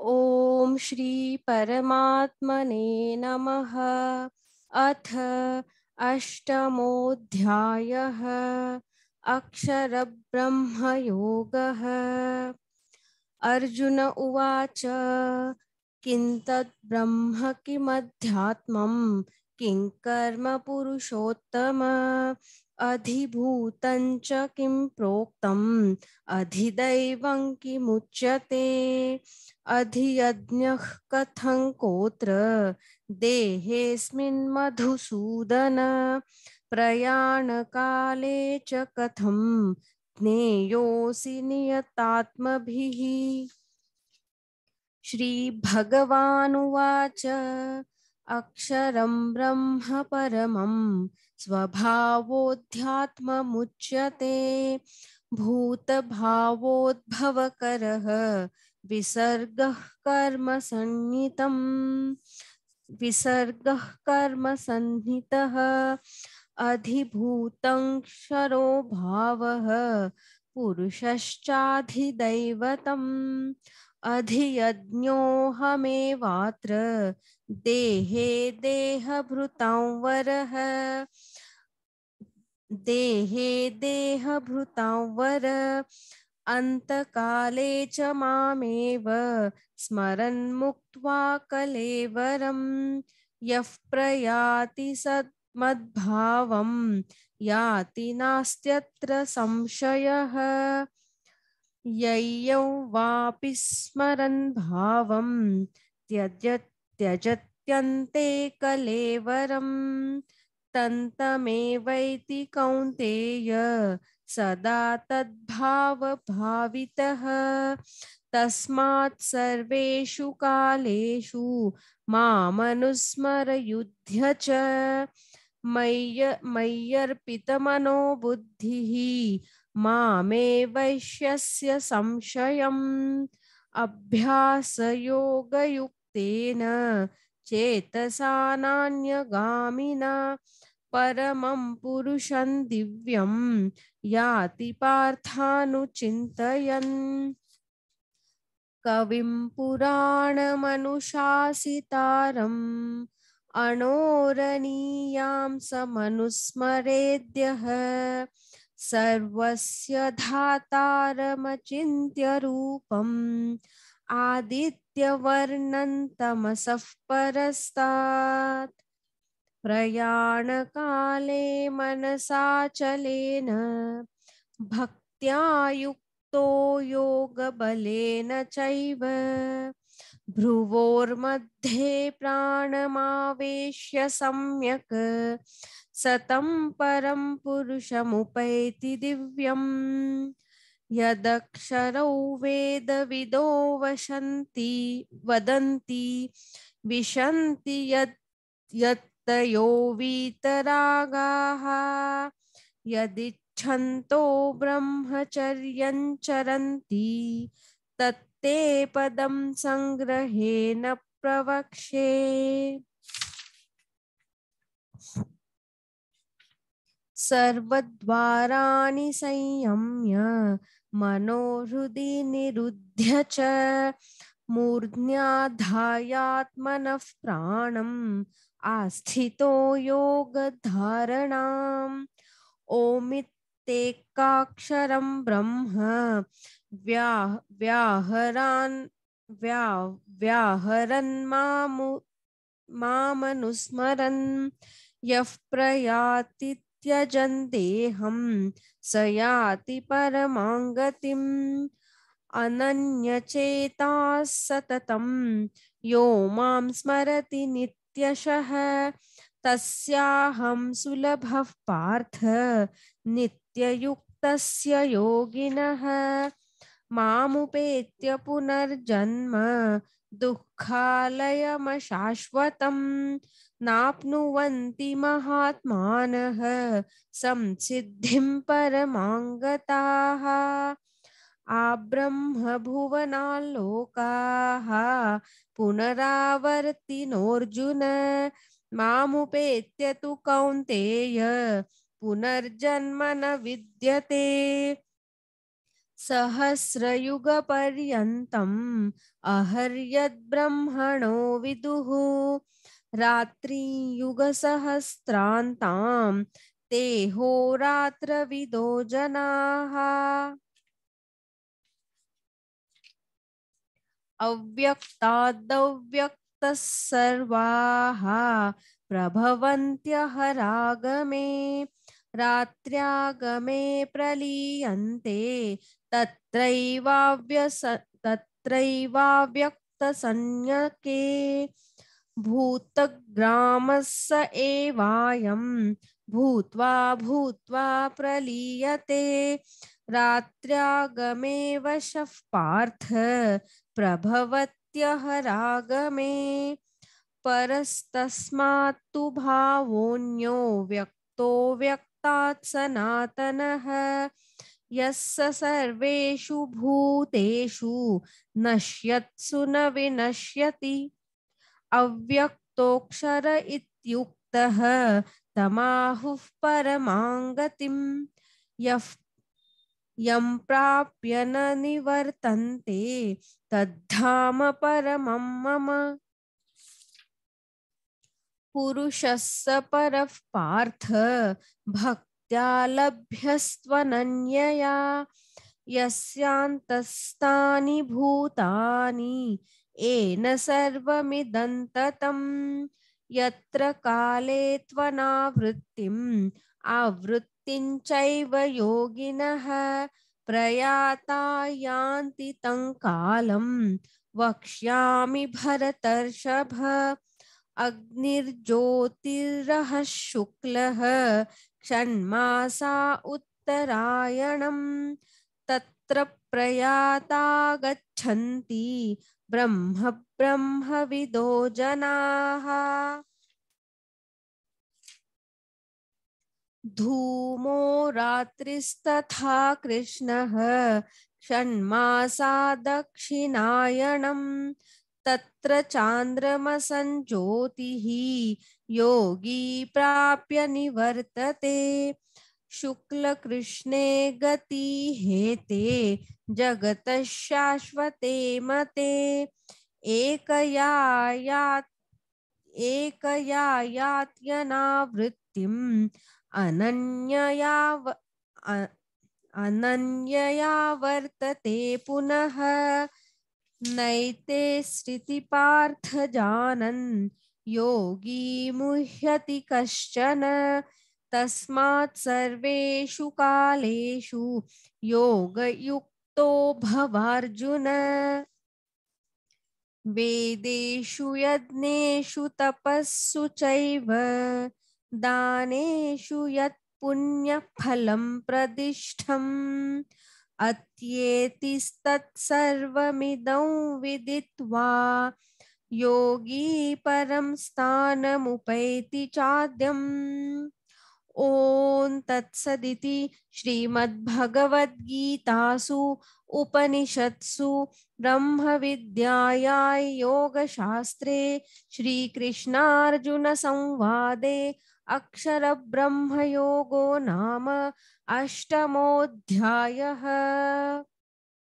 ओम श्री परमात्मने नमः अथ अष्टमोऽध्यायः अक्षरब्रह्मयोगः अर्जुन उवाच किं तद्ब्रह्म किमध्यात्मं किं कर्म पुरुषोत्तम अधिभूतं च किं प्रोक्तम् अधिदैवं किमुच्यते अधियज्ञः कथं प्रयाण काले मधुसूदन प्रयाणकाले च कथं ज्ञेयोऽसि नियतात्मभिः श्रीभगवानुवाच अक्षरं ब्रह्म परमं स्वभावोऽध्यात्ममुच्यते भूतभावोद्भवकरः विसर्ग कर्म विसर्गः विसर्ग कर्म कर्मसन्नितः अधिभूत क्षरो भाव पुरुषश्चाधिदैवतम् अधियज्ञोऽहमेवात्र देहे देह वरः देहे देह वर अन्तकाले च मामेव स्मरन्मुक्त्वा कलेवरं यः प्रयाति सद्मद्भावं याति नास्त्यत्र संशयः यय्यौ वापि स्मरन् भावं त्यज त्यजत्यन्ते कलेवरं तन्तमेवैति कौन्तेय सदा तद्भाव भावितः तस्मात् सर्वेषु कालेषु मामनुस्मरयुध्य च मय्य मय्यर्पितमनो बुद्धिः मामे वैश्यस्य संशयम् अभ्यासयोगयुक्तेन चेतसा नान्यगामिना परमं पुरुषं दिव्यं याति पार्थानुचिन्तयन् कविं पुराणमनुशासितारम् अणोरणीयां समनुस्मरेद्यः सर्वस्य धातारमचिन्त्यरूपम् आदित्यवर्णं परस्तात् प्रयाणकाले मनसाचलेन भक्त्या युक्तो योगबलेन चैव भ्रुवोर्मध्ये प्राणमावेश्य सम्यक् सतं परं पुरुषमुपैति दिव्यम् यदक्षरौ वेदविदो वशन्ति वदन्ति विशन्ति यत् यत् तयो वीतरागाः ब्रह्मचर्य चरती चरन्ति तत्ते संग्रहे न प्रवक्षे संयम्य मनोहृदि निध्य च मूर्ध्याधायात्मनः प्राणम् आस्थितो योगधारणाम् ओमित्तेकाक्षरं ब्रह्म व्या व्याहरान् व्या व्याहरन् मामु मामनुस्मरन् यः स याति अनन्यचेता सततं यो मां स्मरति नित्यशः तस्याहं सुलभः पार्थ नित्ययुक्तस्य योगिनः मामुपेत्य पुनर्जन्म दुःखालयमशाश्वतं नाप्नुवन्ति महात्मानः संसिद्धिं परमाङ्गताः पुनरावर्ति नोर्जुन मेत्य तो कौंतेय पुनर्जन्म न विद्यते अहर्यद्रह्मणो विदु विदुः रात्रियुगसहस्रान्तां ते होरात्रविदो जना अव्यक्तादव्यक्तः सर्वाः प्रभवन्त्यहरागमे रात्र्यागमे प्रलीयन्ते तत्रैवाव्यक्त तत्रैवाव्यक्तसंज्ञके भूतग्रामस्य एवायम् भूत्वा भूत्वा प्रलीयते रात्र्यागमे वशः पार्थ प्रभवत्यः रागमे परस्तस्मात्तु भावोऽन्यो व्यक्तो व्यक्तात् सनातनः यस्य सर्वेषु भूतेषु नश्यत्सु न विनश्यति अव्यक्तोऽक्षर इत्युक्तः तमाहुः परमाङ्गतिम् यः यं प्राप्य न निवर्तन्ते तद्धाम परमं मम पुरुषस्य परः पार्थ भक्त्या लभ्यस्त्वनन्यया यस्यान्तस्तानि भूतानि येन सर्वमिदन्ततम् यत्र काले त्वनावृत्तिं आवृत्ति योगिन प्रयाता यान्ति तं कालं वक्ष्यामि भरतर्षभ अग्निर्ज्योतिरः शुक्ल षण्मासा उत्तरायण तत्र प्रयाता गच्छन्ति ब्रह्म विदो जनाः धूमो रात्रिस्तथा कृष्णः षण्मासा दक्षिणायणम् तत्र चान्द्रमसञ्ज्योतिः योगी प्राप्य निवर्तते शुक्लकृष्णे गति हेते जगतः शाश्वते मते एकया यात् अनन्यया वर्तते पुनः नैते स्थिति पार्थ जानन योगी मुह्यति कश्चन तस्मात् सर्वेषु कालेषु योगयुक्तो भवार्जुन वेदेषु यज्ञेषु तपस्सु चैव दानेषु यत् पुण्यफलं प्रदिष्ठम् अत्येतिस्तत्सर्वमिदं विदित्वा योगी परं स्थानमुपैति चाद्यम् ओं तत्सदी श्रीमद्भगवद्गीतासु उपनिषत्सु ब्रह्मविद्यायां योगशास्त्रे संवाद अक्षरब्रह्मयोगो नाम अष्टमोऽध्यायः